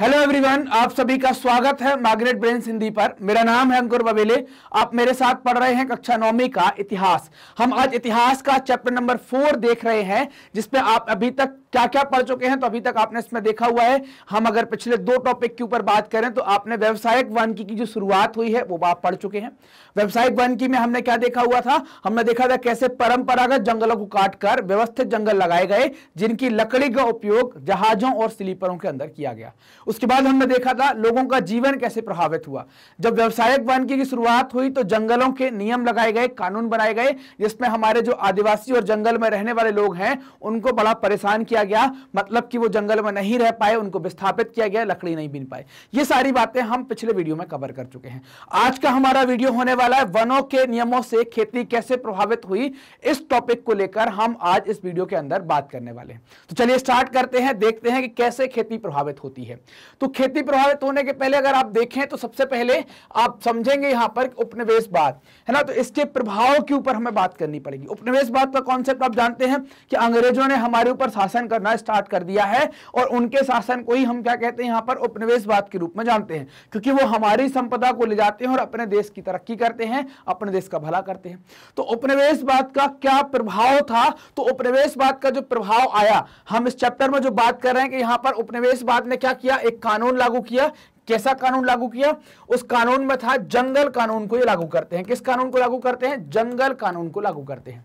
hello everyone आप सभी का स्वागत है मैग्नेट ब्रेन हिंदी पर मेरा नाम है अंकुर बबेले आप मेरे साथ पढ़ रहे हैं कक्षा नौवीं का इतिहास हम आज इतिहास का चैप्टर नंबर फोर देख रहे हैं जिसमें आप अभी तक क्या क्या पढ़ चुके हैं तो अभी तक आपने इसमें देखा हुआ है हम अगर पिछले दो टॉपिक के ऊपर बात करें तो आपने व्यवसायिक वन की जो शुरुआत हुई है वो आप पढ़ चुके हैं व्यवसायिक की में हमने क्या देखा हुआ था हमने देखा था कैसे परंपरागत जंगलों को काटकर व्यवस्थित जंगल लगाए गए जिनकी लकड़ी का उपयोग जहाजों और स्लीपरों के अंदर किया गया उसके बाद हमने देखा था लोगों का जीवन कैसे प्रभावित हुआ जब व्यवसायिक वन की शुरुआत हुई तो जंगलों के नियम लगाए गए कानून बनाए गए जिसमें हमारे जो आदिवासी और जंगल में रहने वाले लोग हैं उनको बड़ा परेशान किया किया गया मतलब कि वो जंगल में नहीं रह पाए उनको विस्थापित किया गया लकड़ी नहीं बीन पाए ये सारी बातें हम पिछले वीडियो में कवर कर चुके हैं आज का हमारा वीडियो होने वाला है वनों के नियमों से खेती कैसे प्रभावित हुई इस टॉपिक को लेकर हम आज इस वीडियो के अंदर बात करने वाले हैं तो चलिए स्टार्ट करते हैं देखते हैं कि कैसे खेती प्रभावित होती है तो खेती प्रभावित होने के पहले अगर आप देखें तो सबसे पहले आप समझेंगे यहां पर उपनिवेश बात है ना तो इसके प्रभाव के ऊपर हमें बात करनी पड़ेगी उपनिवेश बात का कॉन्सेप्ट आप जानते हैं कि अंग्रेजों ने हमारे ऊपर शासन करना स्टार्ट कर दिया है और उनके शासन को ही हम क्या कहते हैं यहाँ पर उपनिवेशवाद के रूप में जानते हैं क्योंकि वो हमारी संपदा को ले जाते हैं और अपने देश की तरक्की करते हैं अपने देश का भला करते हैं तो उपनिवेशवाद का क्या प्रभाव था तो उपनिवेशवाद का जो प्रभाव आया हम इस चैप्टर में जो बात कर रहे हैं कि यहाँ पर उपनिवेशवाद ने क्या किया एक कानून लागू किया कैसा कानून लागू किया उस कानून में था जंगल कानून को ये लागू करते हैं किस कानून को लागू करते हैं जंगल कानून को लागू करते हैं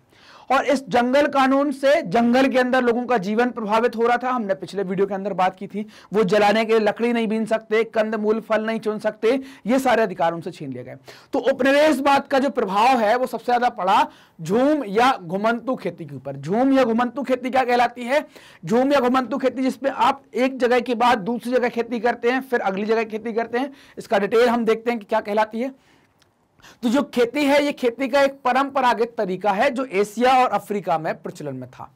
और इस जंगल कानून से जंगल के अंदर लोगों का जीवन प्रभावित हो रहा था हमने पिछले वीडियो के अंदर बात की थी वो जलाने के लकड़ी नहीं बीन सकते कंद मूल फल नहीं चुन सकते ये सारे अधिकार उनसे छीन लिए गए तो उपनिवेशवाद का जो प्रभाव है वो सबसे ज्यादा पड़ा झूम या घुमंतु खेती के ऊपर झूम या घुमंतु खेती क्या कहलाती है झूम या घुमंतु खेती जिसमें आप एक जगह के बाद दूसरी जगह खेती करते हैं फिर अगली जगह खेती करते हैं इसका डिटेल हम देखते हैं कि क्या कहलाती है तो जो खेती है ये खेती का एक परंपरागत तरीका है जो एशिया और अफ्रीका में प्रचलन में था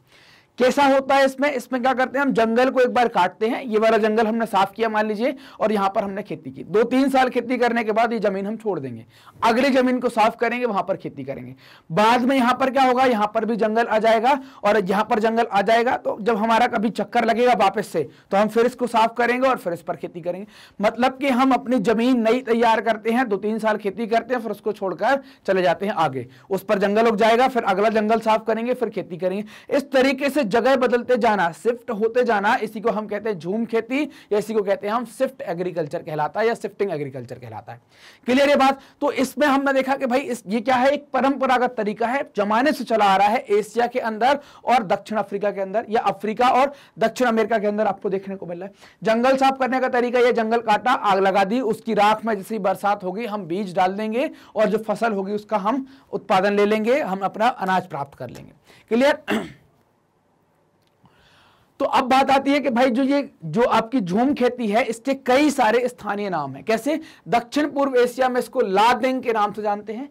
कैसा होता है इसमें इसमें क्या करते हैं हम जंगल को एक बार काटते हैं ये वाला जंगल हमने साफ किया मान लीजिए और यहाँ पर हमने खेती की दो तीन साल खेती करने के बाद ये जमीन हम छोड़ देंगे अगली जमीन को साफ करेंगे वहां पर खेती करेंगे बाद में यहां पर क्या होगा यहां पर भी जंगल आ जाएगा और यहाँ पर जंगल आ जाएगा तो जब हमारा कभी चक्कर लगेगा वापस से तो हम फिर इसको साफ करेंगे और फिर इस पर खेती करेंगे मतलब कि हम अपनी जमीन नई तैयार करते हैं दो तीन साल खेती करते हैं फिर उसको छोड़कर चले जाते हैं आगे उस पर जंगल उग जाएगा फिर अगला जंगल साफ करेंगे फिर खेती करेंगे इस तरीके से जगह बदलते जाना शिफ्ट होते जाना इसी को हम कहते हैं झूम खेती या इसी को कहते हैं हम शिफ्ट एग्रीकल्चर कहलाता है या शिफ्टिंग एग्रीकल्चर कहलाता है क्लियर ये बात तो इसमें हमने देखा कि भाई इस ये क्या है एक परंपरागत तरीका है जमाने से चला आ रहा है एशिया के अंदर और दक्षिण अफ्रीका के अंदर या अफ्रीका और दक्षिण अमेरिका के अंदर आपको देखने को मिल रहा है जंगल साफ करने का तरीका यह जंगल काटा आग लगा दी उसकी राख में जैसी बरसात होगी हम बीज डाल देंगे और जो फसल होगी उसका हम उत्पादन ले लेंगे हम अपना अनाज प्राप्त कर लेंगे क्लियर तो अब बात आती है कि भाई जो ये जो आपकी झूम खेती है इसके कई सारे स्थानीय नाम है कैसे दक्षिण पूर्व एशिया में इसको लादेंग के नाम से जानते हैं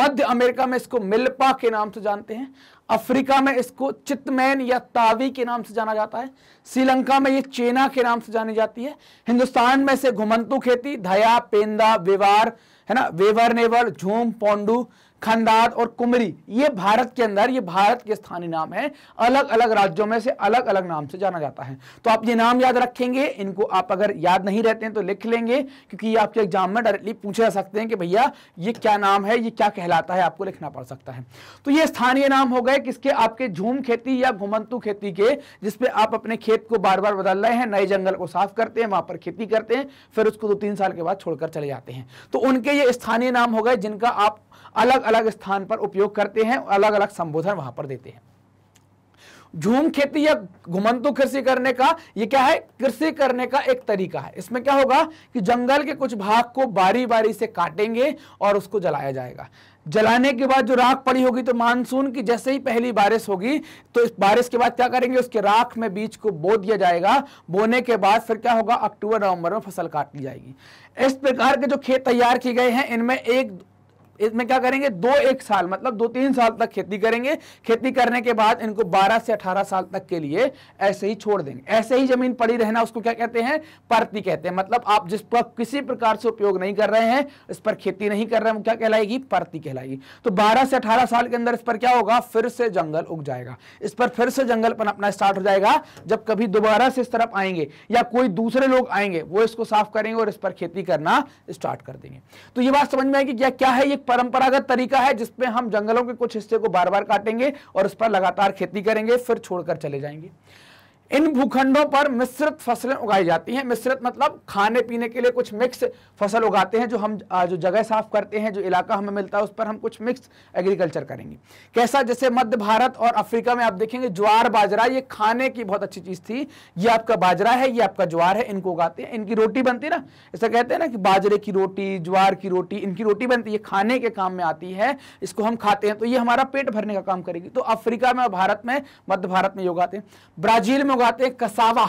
मध्य अमेरिका में इसको मिल्पा के नाम से जानते हैं अफ्रीका में इसको चितमैन या तावी के नाम से जाना जाता है श्रीलंका में ये चेना के नाम से जानी जाती है हिंदुस्तान में इसे घुमंतु खेती धया पेंदा वेवार है ना वेवर नेवर झूम पौंडू खंदात और कुमरी ये भारत के अंदर ये भारत के स्थानीय नाम है अलग अलग राज्यों में से अलग अलग नाम से जाना जाता है तो आप ये नाम याद रखेंगे इनको आप अगर याद नहीं रहते हैं तो लिख लेंगे क्योंकि ये आपके एग्जाम में डायरेक्टली पूछे जा सकते हैं कि भैया ये क्या नाम है ये क्या कहलाता है आपको लिखना पड़ सकता है तो ये स्थानीय नाम हो गए किसके आपके झूम खेती या घुमंतु खेती के जिसपे आप अपने खेत को बार बार बदल रहे हैं नए जंगल को साफ करते हैं वहां पर खेती करते हैं फिर उसको दो तीन साल के बाद छोड़कर चले जाते हैं तो उनके ये स्थानीय नाम हो गए जिनका आप अलग अलग स्थान पर उपयोग करते हैं अलग अलग संबोधन वहां पर देते हैं झूम खेती या घुमंतु कृषि करने का ये क्या है कृषि करने का एक तरीका है इसमें क्या होगा कि जंगल के कुछ भाग को बारी बारी से काटेंगे और उसको जलाया जाएगा जलाने के बाद जो राख पड़ी होगी तो मानसून की जैसे ही पहली बारिश होगी तो इस बारिश के बाद क्या करेंगे उसके राख में बीज को बो दिया जाएगा बोने के बाद फिर क्या होगा अक्टूबर नवंबर में फसल काट ली जाएगी इस प्रकार के जो खेत तैयार किए गए हैं इनमें एक इसमें क्या करेंगे दो एक साल मतलब दो तीन साल तक खेती करेंगे खेती करने के बाद इनको 12 से 18 साल तक के लिए ऐसे ही छोड़ देंगे ऐसे ही जमीन पड़ी रहना उसको क्या कहते हैं परती कहते हैं मतलब आप जिस पर किसी प्रकार से उपयोग नहीं कर रहे हैं इस पर खेती नहीं कर रहे हैं क्या कहलाएगी परती कहलाएगी तो बारह से अठारह साल के अंदर इस पर क्या होगा फिर से जंगल उग जाएगा इस पर फिर से जंगल पर अपना स्टार्ट हो जाएगा जब कभी दोबारा से इस तरफ आएंगे या कोई दूसरे लोग आएंगे वो इसको साफ करेंगे और इस पर खेती करना स्टार्ट कर देंगे तो ये बात समझ में आएगी क्या क्या है ये परंपरागत तरीका है जिसमें हम जंगलों के कुछ हिस्से को बार बार काटेंगे और उस पर लगातार खेती करेंगे फिर छोड़कर चले जाएंगे इन भूखंडों पर मिश्रित फसलें उगाई जाती हैं मिश्रित मतलब खाने पीने के लिए कुछ मिक्स फसल उगाते हैं जो हम जो जगह साफ करते हैं जो इलाका हमें मिलता है उस पर हम कुछ मिक्स एग्रीकल्चर करेंगे कैसा जैसे मध्य भारत और अफ्रीका में आप देखेंगे ज्वार बाजरा ये खाने की बहुत अच्छी चीज़ थी ये आपका बाजरा है ये आपका ज्वार है इनको उगाते हैं इनकी रोटी बनती है ना ऐसा कहते हैं ना कि बाजरे की रोटी ज्वार की रोटी इनकी रोटी बनती है खाने के काम में आती है इसको हम खाते हैं तो ये हमारा पेट भरने का काम करेगी तो अफ्रीका में और भारत में मध्य भारत में ये उगाते हैं ब्राजील में उगाते हैं कसावा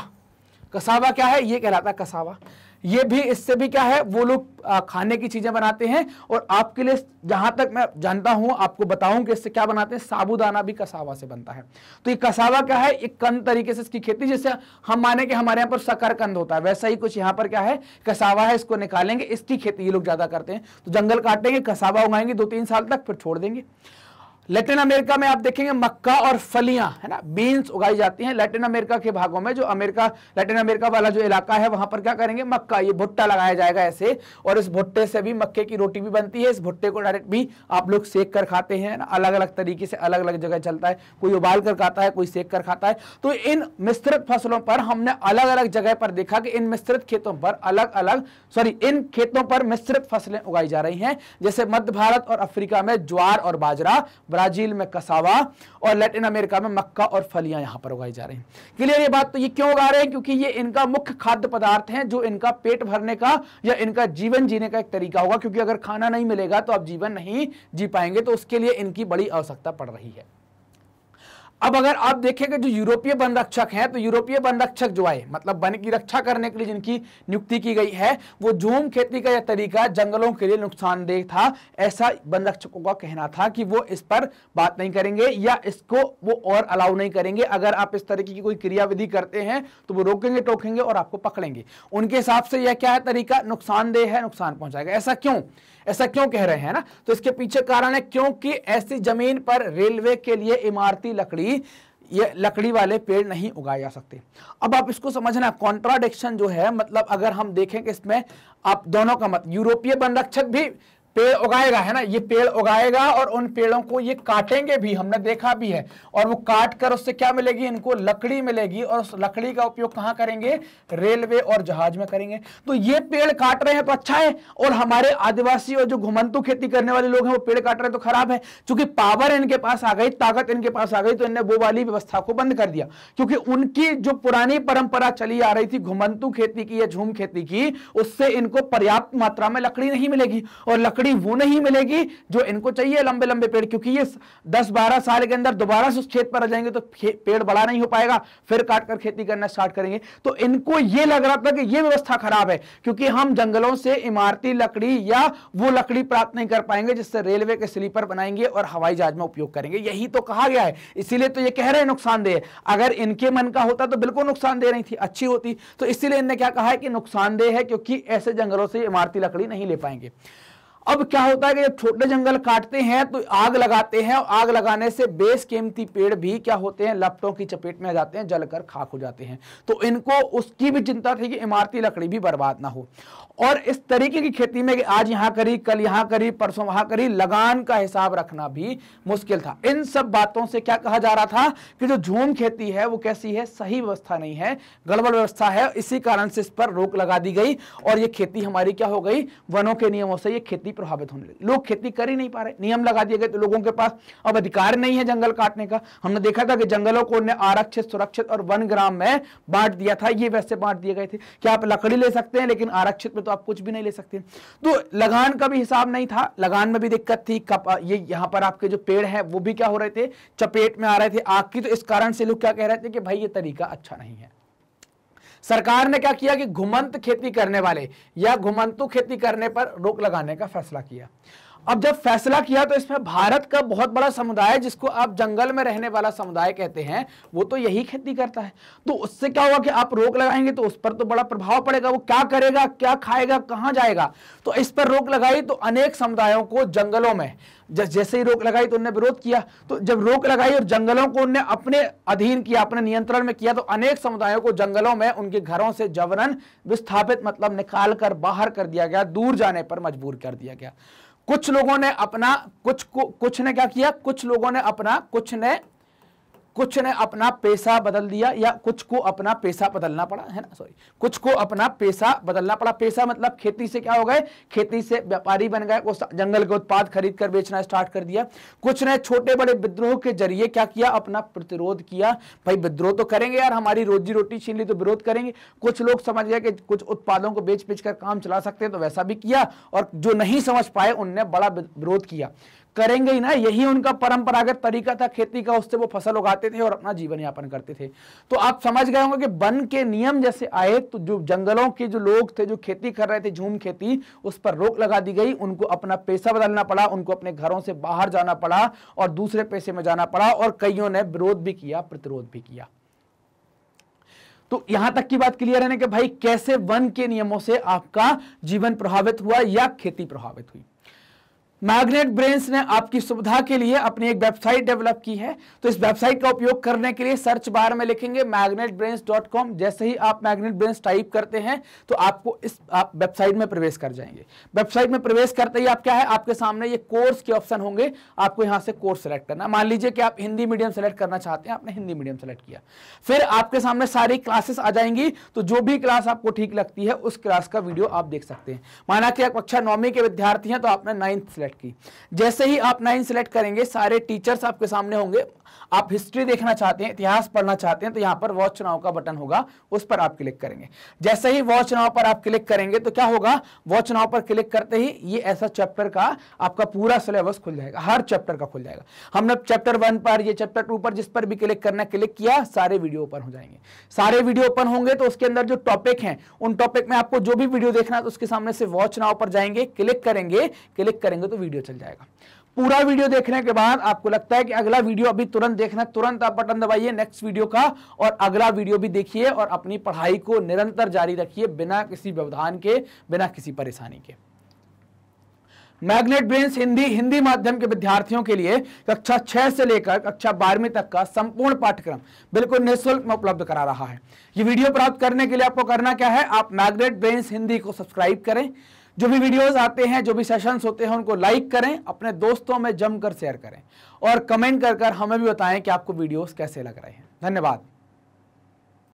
कसावा क्या है ये कहलाता है कसावा ये भी इससे भी क्या है वो लोग खाने की चीज़ें बनाते हैं और आपके लिए जहां तक मैं जानता हूं आपको बताऊं कि इससे क्या बनाते हैं साबुदाना भी कसावा से बनता है तो ये कसावा क्या है एक कंद तरीके से इसकी खेती जैसे हम माने कि हमारे यहाँ पर सकरकंद होता है वैसा ही कुछ यहाँ पर क्या है कसावा है इसको निकालेंगे इसकी खेती ये लोग ज़्यादा करते हैं तो जंगल काटेंगे कसावा उगाएंगे दो तीन साल तक फिर छोड़ देंगे लैटिन अमेरिका में आप देखेंगे मक्का और फलियां है ना बीन्स उगाई जाती हैं लैटिन अमेरिका के भागों में जो अमेरिका लैटिन अमेरिका वाला जो इलाका है वहां पर क्या करेंगे मक्का ये भुट्टा लगाया जाएगा ऐसे और इस भुट्टे से भी मक्के की रोटी भी बनती है इस भुट्टे को डायरेक्ट भी आप लोग सेक कर खाते हैं ना अलग अलग तरीके से अलग अलग जगह चलता है कोई उबाल कर खाता है कोई सेक कर खाता है तो इन मिश्रित फसलों पर हमने अलग अलग जगह पर देखा कि इन मिश्रित खेतों पर अलग अलग सॉरी इन खेतों पर मिश्रित फसलें उगाई जा रही हैं जैसे मध्य भारत और अफ्रीका में ज्वार और बाजरा ब्राजील में कसावा और लैटिन अमेरिका में मक्का और फलियां यहां पर उगाई जा रही हैं क्लियर ये बात तो ये क्यों उगा रहे हैं क्योंकि ये इनका मुख्य खाद्य पदार्थ है जो इनका पेट भरने का या इनका जीवन जीने का एक तरीका होगा क्योंकि अगर खाना नहीं मिलेगा तो आप जीवन नहीं जी पाएंगे तो उसके लिए इनकी बड़ी आवश्यकता पड़ रही है अब अगर आप देखेंगे जो यूरोपीय वन रक्षक हैं तो यूरोपीय वन रक्षक जो आए मतलब वन की रक्षा करने के लिए जिनकी नियुक्ति की गई है वो झूम खेती का यह तरीका जंगलों के लिए नुकसानदेह था ऐसा वन रक्षकों का कहना था कि वो इस पर बात नहीं करेंगे या इसको वो और अलाउ नहीं करेंगे अगर आप इस तरीके की कोई क्रियाविधि करते हैं तो वो रोकेंगे टोकेंगे और आपको पकड़ेंगे उनके हिसाब से यह क्या है तरीका नुकसानदेह है नुकसान पहुंचाएगा ऐसा क्यों ऐसा क्यों कह रहे हैं ना तो इसके पीछे कारण है क्योंकि ऐसी जमीन पर रेलवे के लिए इमारती लकड़ी ये लकड़ी वाले पेड़ नहीं उगाए जा सकते अब आप इसको समझना कॉन्ट्राडिक्शन जो है मतलब अगर हम देखें कि इसमें आप दोनों का मत यूरोपीय वनरक्षक भी पेड़ उगाएगा है ना ये पेड़ उगाएगा और उन पेड़ों को ये काटेंगे भी हमने देखा भी है और वो काट कर उससे क्या मिलेगी इनको लकड़ी मिलेगी और उस लकड़ी का उपयोग कहां करेंगे रेलवे और जहाज में करेंगे तो ये पेड़ काट रहे हैं तो अच्छा है और हमारे आदिवासी और जो घुमंतु खेती करने वाले लोग हैं वो पेड़ काट रहे हैं तो खराब है चूंकि पावर इनके पास आ गई ताकत इनके पास आ गई तो इनने वो वाली व्यवस्था को बंद कर दिया क्योंकि उनकी जो पुरानी परंपरा चली आ रही थी घुमंतु खेती की या झूम खेती की उससे इनको पर्याप्त मात्रा में लकड़ी नहीं मिलेगी और लकड़ी लकड़ी वो नहीं मिलेगी जो इनको चाहिए लंबे लंबे पेड़ क्योंकि ये दस बारह साल के अंदर दोबारा से उस खेत पर आ जाएंगे तो पेड़ बड़ा नहीं हो पाएगा फिर काट कर खेती करना स्टार्ट करेंगे तो इनको ये लग रहा था कि ये व्यवस्था खराब है क्योंकि हम जंगलों से इमारती लकड़ी या वो लकड़ी प्राप्त नहीं कर पाएंगे जिससे रेलवे के स्लीपर बनाएंगे और हवाई जहाज में उपयोग करेंगे यही तो कहा गया है इसीलिए तो ये कह रहे हैं नुकसानदेह अगर इनके मन का होता तो बिल्कुल नुकसानदेह नहीं थी अच्छी होती तो इसीलिए इनने क्या कहा है कि नुकसानदेह है क्योंकि ऐसे जंगलों से इमारती लकड़ी नहीं ले पाएंगे अब क्या होता है कि जब छोटे जंगल काटते हैं तो आग लगाते हैं और आग लगाने से बेस कीमती पेड़ भी क्या होते हैं लपटों की चपेट में आ जाते हैं जलकर खाक हो जाते हैं तो इनको उसकी भी चिंता थी कि इमारती लकड़ी भी बर्बाद ना हो और इस तरीके की खेती में आज यहाँ करी कल यहाँ करी परसों वहाँ करी लगान का हिसाब रखना भी मुश्किल था इन सब बातों से क्या कहा जा रहा था कि जो झूम खेती है वो कैसी है सही व्यवस्था नहीं है गड़बड़ व्यवस्था है इसी कारण से इस पर रोक लगा दी गई और ये खेती हमारी क्या हो गई वनों के नियमों से ये खेती प्रभावित होने लगी लोग खेती कर ही नहीं पा रहे नियम लगा दिए गए तो लोगों के पास अब अधिकार नहीं है जंगल काटने का हमने देखा था कि जंगलों को उन्हें आरक्षित सुरक्षित और वन ग्राम में बांट दिया था ये वैसे बांट दिए गए थे कि आप लकड़ी ले सकते हैं लेकिन आरक्षित में तो आप कुछ भी नहीं ले सकते तो लगान का भी हिसाब नहीं था लगान में भी दिक्कत थी कप ये यहाँ पर आपके जो पेड़ है वो भी क्या हो रहे थे चपेट में आ रहे थे आग की तो इस कारण से लोग क्या कह रहे थे कि भाई ये तरीका अच्छा नहीं है सरकार ने क्या किया कि घुमंत खेती करने वाले या घुमंतु खेती करने पर रोक लगाने का फैसला किया अब जब फैसला किया तो इसमें भारत का बहुत बड़ा समुदाय जिसको आप जंगल में रहने वाला समुदाय कहते हैं वो तो यही खेती करता है तो उससे क्या हुआ कि आप रोक लगाएंगे तो उस पर तो बड़ा प्रभाव पड़ेगा वो क्या करेगा क्या खाएगा कहां जाएगा तो इस पर रोक लगाई तो अनेक समुदायों को जंगलों में जैसे ही रोक लगाई तो उन्होंने विरोध किया तो जब रोक लगाई और जंगलों को उन्होंने अपने अधीन किया अपने नियंत्रण में किया तो अनेक समुदायों को जंगलों में उनके घरों से जबरन विस्थापित मतलब निकाल कर बाहर कर दिया गया दूर जाने पर मजबूर कर दिया गया कुछ लोगों ने अपना कुछ कुछ ने क्या किया कुछ लोगों ने अपना कुछ ने कुछ ने अपना पेशा बदल दिया या कुछ को अपना पेशा बदलना पड़ा है ना सॉरी कुछ को अपना पेशा बदलना पड़ा पेशा मतलब खेती से क्या हो गए खेती से व्यापारी बन गए जंगल के उत्पाद खरीद कर बेचना स्टार्ट कर दिया कुछ ने छोटे बड़े विद्रोह के जरिए क्या किया अपना प्रतिरोध किया भाई विद्रोह तो करेंगे यार हमारी रोजी रोटी छीन ली तो विरोध करेंगे कुछ लोग समझ गए कि कुछ उत्पादों को बेच बेच कर काम चला सकते हैं तो वैसा भी किया और जो नहीं समझ पाए उनने बड़ा विरोध किया करेंगे ही ना यही उनका परंपरागत तरीका था खेती का उससे वो फसल उगाते थे और अपना जीवन यापन करते थे तो आप समझ गए होंगे कि वन के नियम जैसे आए तो जो जंगलों के जो लोग थे जो खेती कर रहे थे झूम खेती उस पर रोक लगा दी गई उनको अपना पैसा बदलना पड़ा उनको अपने घरों से बाहर जाना पड़ा और दूसरे पैसे में जाना पड़ा और कईयों ने विरोध भी किया प्रतिरोध भी किया तो यहां तक की बात क्लियर है ना कि भाई कैसे वन के नियमों से आपका जीवन प्रभावित हुआ या खेती प्रभावित हुई मैग्नेट ब्रेन्स ने आपकी सुविधा के लिए अपनी एक वेबसाइट डेवलप की है तो इस वेबसाइट का उपयोग करने के लिए सर्च बार में लिखेंगे कॉम जैसे ही आप मैग्नेट ब्रेन्स टाइप करते हैं तो आपको इस आप वेबसाइट में प्रवेश कर जाएंगे वेबसाइट में प्रवेश करते ही आप क्या है आपके सामने ये कोर्स के ऑप्शन होंगे आपको यहाँ से कोर्स सेलेक्ट करना मान लीजिए कि आप हिंदी मीडियम सेलेक्ट करना चाहते हैं आपने हिंदी मीडियम सेलेक्ट किया फिर आपके सामने सारी क्लासेस आ जाएंगी तो जो भी क्लास आपको ठीक लगती है उस क्लास का वीडियो आप देख सकते हैं माना कि आप कक्षा नौवीं के विद्यार्थी हैं तो आपने नाइन्थ सेलेक्ट सिलेक्ट की जैसे ही आप नाइन सिलेक्ट करेंगे सारे टीचर्स आपके सामने होंगे आप हिस्ट्री देखना चाहते हैं इतिहास पढ़ना चाहते हैं तो यहां पर वॉच चुनाव का बटन होगा उस पर आप क्लिक करेंगे जैसे ही वॉच चुनाव पर आप क्लिक करेंगे तो क्या होगा वॉच चुनाव पर क्लिक करते ही ये ऐसा चैप्टर का आपका पूरा सिलेबस खुल जाएगा हर चैप्टर का खुल जाएगा हमने चैप्टर वन पर ये चैप्टर टू पर जिस पर भी क्लिक करना क्लिक किया सारे वीडियो ओपन हो जाएंगे सारे वीडियो ओपन होंगे तो उसके अंदर जो टॉपिक है उन टॉपिक में आपको जो भी वीडियो देखना है तो उसके सामने से वॉच नाव पर जाएंगे क्लिक करेंगे क्लिक करेंगे तो वीडियो चल जाएगा पूरा वीडियो देखने के बाद आपको लगता है कि अगला वीडियो अभी तुरंत देखना तुरंत आप बटन दबाइए नेक्स्ट वीडियो का और अगला वीडियो भी देखिए और अपनी पढ़ाई को निरंतर जारी रखिए बिना किसी व्यवधान के बिना किसी परेशानी के मैग्नेट ब्रेन्स हिंदी हिंदी माध्यम के विद्यार्थियों के लिए कक्षा छह से लेकर कक्षा बारहवीं तक का संपूर्ण पाठ्यक्रम बिल्कुल निःशुल्क में उपलब्ध करा रहा है ये वीडियो प्राप्त करने के लिए आपको करना क्या है आप मैग्नेट ब्रेन्स हिंदी को सब्सक्राइब करें जो भी वीडियोस आते हैं जो भी सेशंस होते हैं उनको लाइक करें अपने दोस्तों में जमकर शेयर करें और कमेंट कर हमें भी बताएं कि आपको वीडियोस कैसे लग रहे हैं धन्यवाद